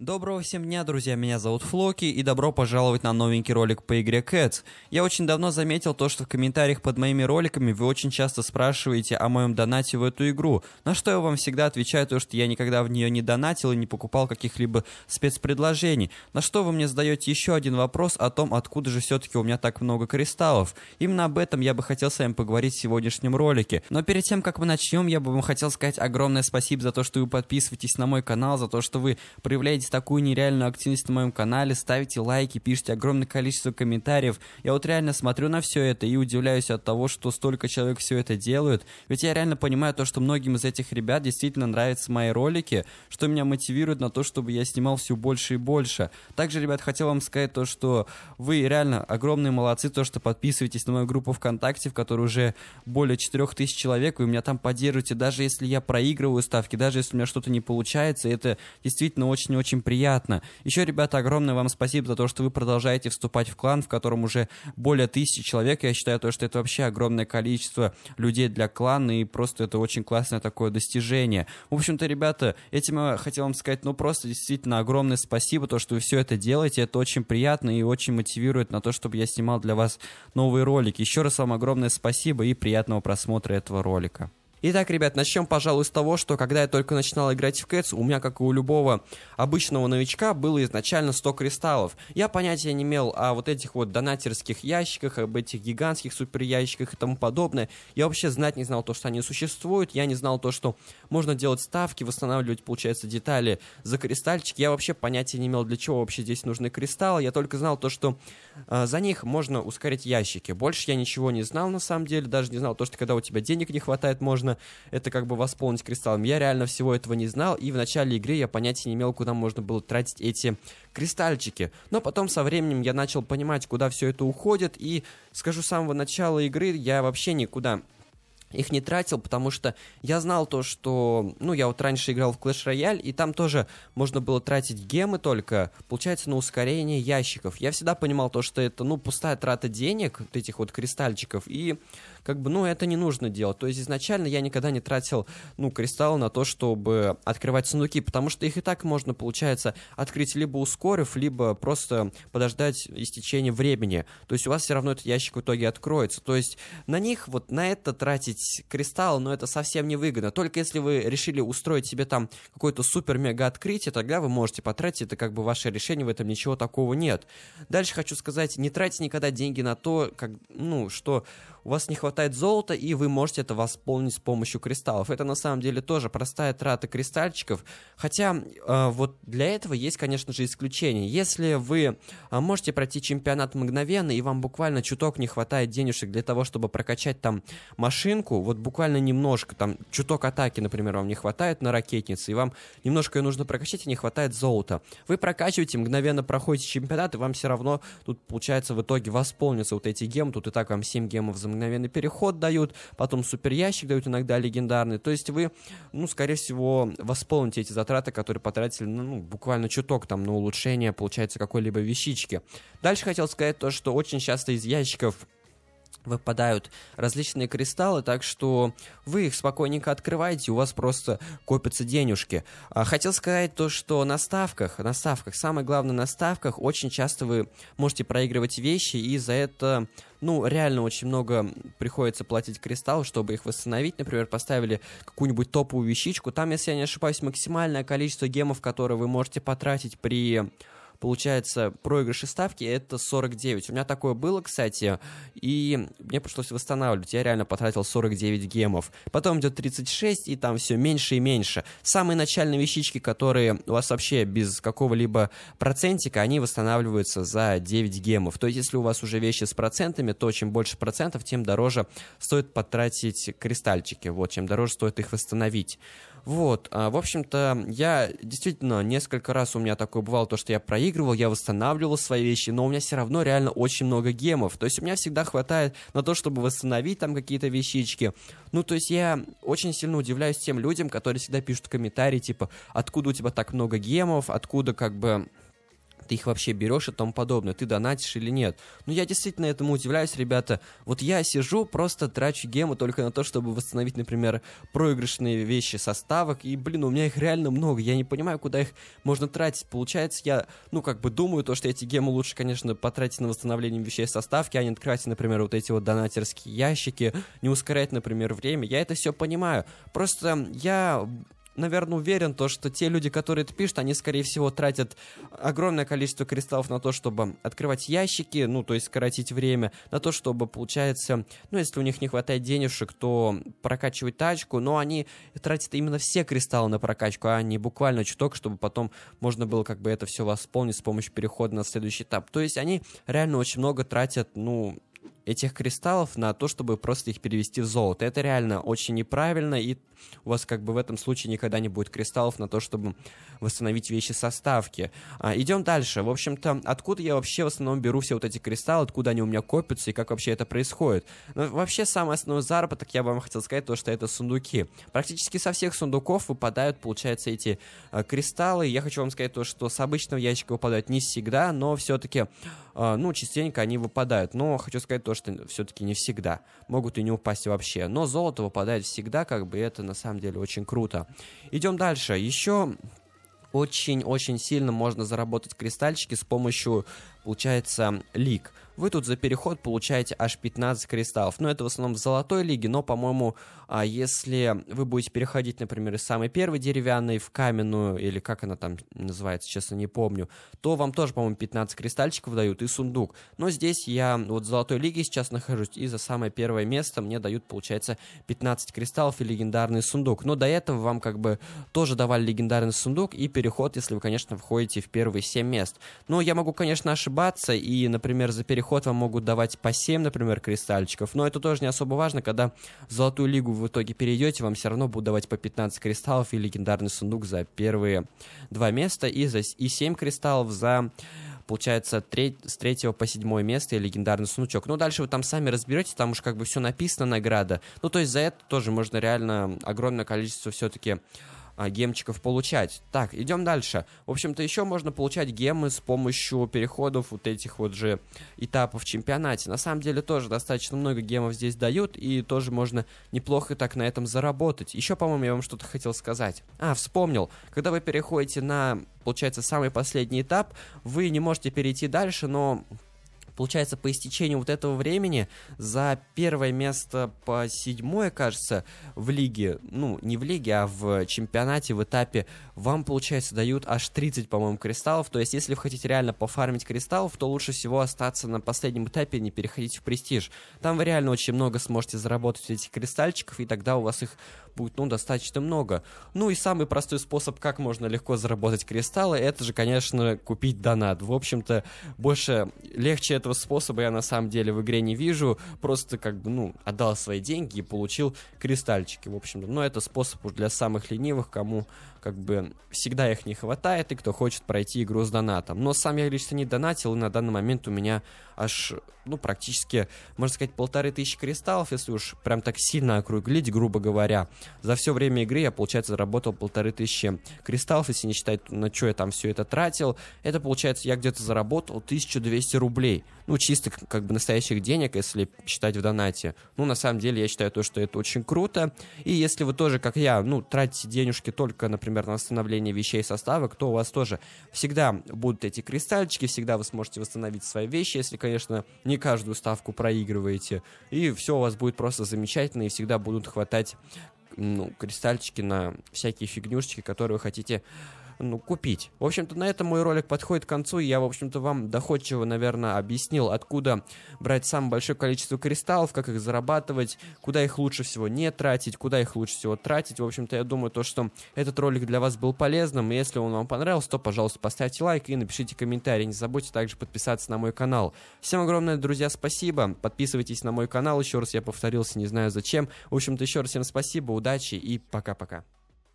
Доброго всем дня, друзья, меня зовут Флоки, и добро пожаловать на новенький ролик по игре Cats. Я очень давно заметил то, что в комментариях под моими роликами вы очень часто спрашиваете о моем донате в эту игру, на что я вам всегда отвечаю то, что я никогда в нее не донатил и не покупал каких-либо спецпредложений, на что вы мне задаете еще один вопрос о том, откуда же все-таки у меня так много кристаллов. Именно об этом я бы хотел с вами поговорить в сегодняшнем ролике. Но перед тем, как мы начнем, я бы вам хотел сказать огромное спасибо за то, что вы подписываетесь на мой канал, за то, что вы проявляете проявляете такую нереальную активность на моем канале, ставите лайки, пишите огромное количество комментариев. Я вот реально смотрю на все это и удивляюсь от того, что столько человек все это делают. Ведь я реально понимаю то, что многим из этих ребят действительно нравятся мои ролики, что меня мотивирует на то, чтобы я снимал все больше и больше. Также, ребят, хотел вам сказать то, что вы реально огромные молодцы, то, что подписываетесь на мою группу ВКонтакте, в которой уже более 4000 человек, и меня там поддерживаете, даже если я проигрываю ставки, даже если у меня что-то не получается, это действительно очень-очень очень приятно. Еще, ребята, огромное вам спасибо за то, что вы продолжаете вступать в клан, в котором уже более тысячи человек. Я считаю, то, что это вообще огромное количество людей для клана, и просто это очень классное такое достижение. В общем-то, ребята, этим я хотел вам сказать, ну просто действительно огромное спасибо, то, что вы все это делаете. Это очень приятно и очень мотивирует на то, чтобы я снимал для вас новые ролики. Еще раз вам огромное спасибо и приятного просмотра этого ролика. Итак, ребят, начнем, пожалуй, с того, что когда я только начинал играть в Кэтс, у меня, как и у любого обычного новичка, было изначально 100 кристаллов. Я понятия не имел о вот этих вот донатерских ящиках, об этих гигантских суперящиках и тому подобное. Я вообще знать не знал то, что они существуют, я не знал то, что можно делать ставки, восстанавливать, получается, детали за кристальчики. Я вообще понятия не имел, для чего вообще здесь нужны кристаллы. Я только знал то, что э, за них можно ускорить ящики. Больше я ничего не знал, на самом деле. Даже не знал то, что когда у тебя денег не хватает, можно можно это как бы восполнить кристаллами. Я реально всего этого не знал, и в начале игры я понятия не имел, куда можно было тратить эти кристальчики. Но потом со временем я начал понимать, куда все это уходит, и скажу с самого начала игры, я вообще никуда их не тратил, потому что я знал то, что... Ну, я вот раньше играл в Clash Royale, и там тоже можно было тратить гемы только, получается, на ускорение ящиков. Я всегда понимал то, что это, ну, пустая трата денег, вот этих вот кристальчиков, и как бы, ну, это не нужно делать. То есть изначально я никогда не тратил, ну, кристаллы на то, чтобы открывать сундуки, потому что их и так можно, получается, открыть либо ускорив, либо просто подождать истечения времени. То есть у вас все равно этот ящик в итоге откроется. То есть на них, вот на это тратить купить кристалл, но это совсем не выгодно. Только если вы решили устроить себе там какое-то супер-мега-открытие, тогда вы можете потратить, это как бы ваше решение, в этом ничего такого нет. Дальше хочу сказать, не тратьте никогда деньги на то, как, ну, что у вас не хватает золота, и вы можете это восполнить с помощью кристаллов. Это на самом деле тоже простая трата кристальчиков. Хотя э, вот для этого есть, конечно же, исключение. Если вы э, можете пройти чемпионат мгновенно, и вам буквально чуток не хватает денежек для того, чтобы прокачать там машинку, вот буквально немножко, там чуток атаки, например, вам не хватает на ракетнице, и вам немножко ее нужно прокачать, и не хватает золота. Вы прокачиваете, мгновенно проходите чемпионат, и вам все равно тут, получается, в итоге восполнится вот эти гемы. Тут и так вам 7 гемов за мгновенный переход дают, потом супер ящик дают иногда легендарный. То есть вы, ну, скорее всего, восполните эти затраты, которые потратили, ну, ну, буквально чуток там на улучшение, получается, какой-либо вещички. Дальше хотел сказать то, что очень часто из ящиков выпадают различные кристаллы, так что вы их спокойненько открываете, у вас просто копятся денежки. А хотел сказать то, что на ставках, на ставках, самое главное на ставках, очень часто вы можете проигрывать вещи, и за это, ну, реально очень много приходится платить кристалл, чтобы их восстановить. Например, поставили какую-нибудь топовую вещичку, там, если я не ошибаюсь, максимальное количество гемов, которые вы можете потратить при получается, проигрыши ставки — это 49. У меня такое было, кстати, и мне пришлось восстанавливать. Я реально потратил 49 гемов. Потом идет 36, и там все меньше и меньше. Самые начальные вещички, которые у вас вообще без какого-либо процентика, они восстанавливаются за 9 гемов. То есть, если у вас уже вещи с процентами, то чем больше процентов, тем дороже стоит потратить кристальчики. Вот, чем дороже стоит их восстановить. Вот, а, в общем-то, я действительно несколько раз у меня такое бывало, то, что я проиграл, проигрывал, я восстанавливал свои вещи, но у меня все равно реально очень много гемов. То есть у меня всегда хватает на то, чтобы восстановить там какие-то вещички. Ну, то есть я очень сильно удивляюсь тем людям, которые всегда пишут комментарии, типа, откуда у тебя так много гемов, откуда как бы ты их вообще берешь и тому подобное, ты донатишь или нет. Ну, я действительно этому удивляюсь, ребята. Вот я сижу, просто трачу гемы только на то, чтобы восстановить, например, проигрышные вещи со ставок, и, блин, у меня их реально много, я не понимаю, куда их можно тратить. Получается, я, ну, как бы думаю, то, что эти гемы лучше, конечно, потратить на восстановление вещей со ставки, а не открывать, например, вот эти вот донатерские ящики, не ускорять, например, время. Я это все понимаю. Просто я наверное, уверен, то, что те люди, которые это пишут, они, скорее всего, тратят огромное количество кристаллов на то, чтобы открывать ящики, ну, то есть сократить время, на то, чтобы, получается, ну, если у них не хватает денежек, то прокачивать тачку, но они тратят именно все кристаллы на прокачку, а не буквально чуток, чтобы потом можно было как бы это все восполнить с помощью перехода на следующий этап. То есть они реально очень много тратят, ну, этих кристаллов на то, чтобы просто их перевести в золото. Это реально очень неправильно, и у вас как бы в этом случае никогда не будет кристаллов на то, чтобы восстановить вещи составки. А, идем дальше. В общем-то, откуда я вообще в основном беру все вот эти кристаллы, откуда они у меня копятся и как вообще это происходит? Ну, вообще, самый основной заработок, я вам хотел сказать, то, что это сундуки. Практически со всех сундуков выпадают, получается, эти э, кристаллы. Я хочу вам сказать то, что с обычного ящика выпадают не всегда, но все-таки, э, а, ну, частенько они выпадают. Но хочу сказать то, что что все-таки не всегда. Могут и не упасть вообще. Но золото выпадает всегда, как бы это на самом деле очень круто. Идем дальше. Еще очень-очень сильно можно заработать кристальчики с помощью получается, лиг. Вы тут за переход получаете аж 15 кристаллов. Но ну, это в основном в золотой лиге, но, по-моему, а, если вы будете переходить, например, из самой первой деревянной в каменную, или как она там называется, честно не помню, то вам тоже, по-моему, 15 кристальчиков дают и сундук. Но здесь я вот в золотой лиге сейчас нахожусь, и за самое первое место мне дают, получается, 15 кристаллов и легендарный сундук. Но до этого вам как бы тоже давали легендарный сундук и переход, если вы, конечно, входите в первые 7 мест. Но я могу, конечно, ошибаться ошибаться, и, например, за переход вам могут давать по 7, например, кристальчиков, но это тоже не особо важно, когда в Золотую Лигу в итоге перейдете, вам все равно будут давать по 15 кристаллов и легендарный сундук за первые два места, и, за, и 7 кристаллов за получается, треть, с третьего по седьмое место и легендарный сундучок. Ну, дальше вы там сами разберетесь, там уж как бы все написано, награда. Ну, то есть за это тоже можно реально огромное количество все-таки а, гемчиков получать. Так, идем дальше. В общем-то, еще можно получать гемы с помощью переходов вот этих вот же этапов в чемпионате. На самом деле тоже достаточно много гемов здесь дают, и тоже можно неплохо так на этом заработать. Еще, по-моему, я вам что-то хотел сказать. А, вспомнил. Когда вы переходите на, получается, самый последний этап, вы не можете перейти дальше, но Получается, по истечению вот этого времени за первое место по седьмое, кажется, в лиге, ну, не в лиге, а в чемпионате, в этапе, вам, получается, дают аж 30, по-моему, кристаллов. То есть, если вы хотите реально пофармить кристаллов, то лучше всего остаться на последнем этапе и не переходить в престиж. Там вы реально очень много сможете заработать этих кристальчиков, и тогда у вас их будет, ну, достаточно много. Ну, и самый простой способ, как можно легко заработать кристаллы, это же, конечно, купить донат. В общем-то, больше легче этого этого способа я на самом деле в игре не вижу. Просто как бы, ну, отдал свои деньги и получил кристальчики, в общем-то. Но это способ для самых ленивых, кому как бы всегда их не хватает, и кто хочет пройти игру с донатом. Но сам я лично не донатил, и на данный момент у меня аж, ну, практически, можно сказать, полторы тысячи кристаллов, если уж прям так сильно округлить, грубо говоря. За все время игры я, получается, заработал полторы тысячи кристаллов, если не считать, на что я там все это тратил. Это, получается, я где-то заработал 1200 рублей. Ну, чисто как бы настоящих денег, если считать в донате. Ну, на самом деле, я считаю то, что это очень круто. И если вы тоже, как я, ну, тратите денежки только, например, например, на восстановление вещей состава, то у вас тоже всегда будут эти кристальчики, всегда вы сможете восстановить свои вещи, если, конечно, не каждую ставку проигрываете, и все у вас будет просто замечательно, и всегда будут хватать ну, кристальчики на всякие фигнюшечки, которые вы хотите ну, купить. В общем-то, на этом мой ролик подходит к концу, я, в общем-то, вам доходчиво, наверное, объяснил, откуда брать самое большое количество кристаллов, как их зарабатывать, куда их лучше всего не тратить, куда их лучше всего тратить. В общем-то, я думаю, то, что этот ролик для вас был полезным, и если он вам понравился, то, пожалуйста, поставьте лайк и напишите комментарий. Не забудьте также подписаться на мой канал. Всем огромное, друзья, спасибо. Подписывайтесь на мой канал. Еще раз я повторился, не знаю зачем. В общем-то, еще раз всем спасибо, удачи и пока-пока.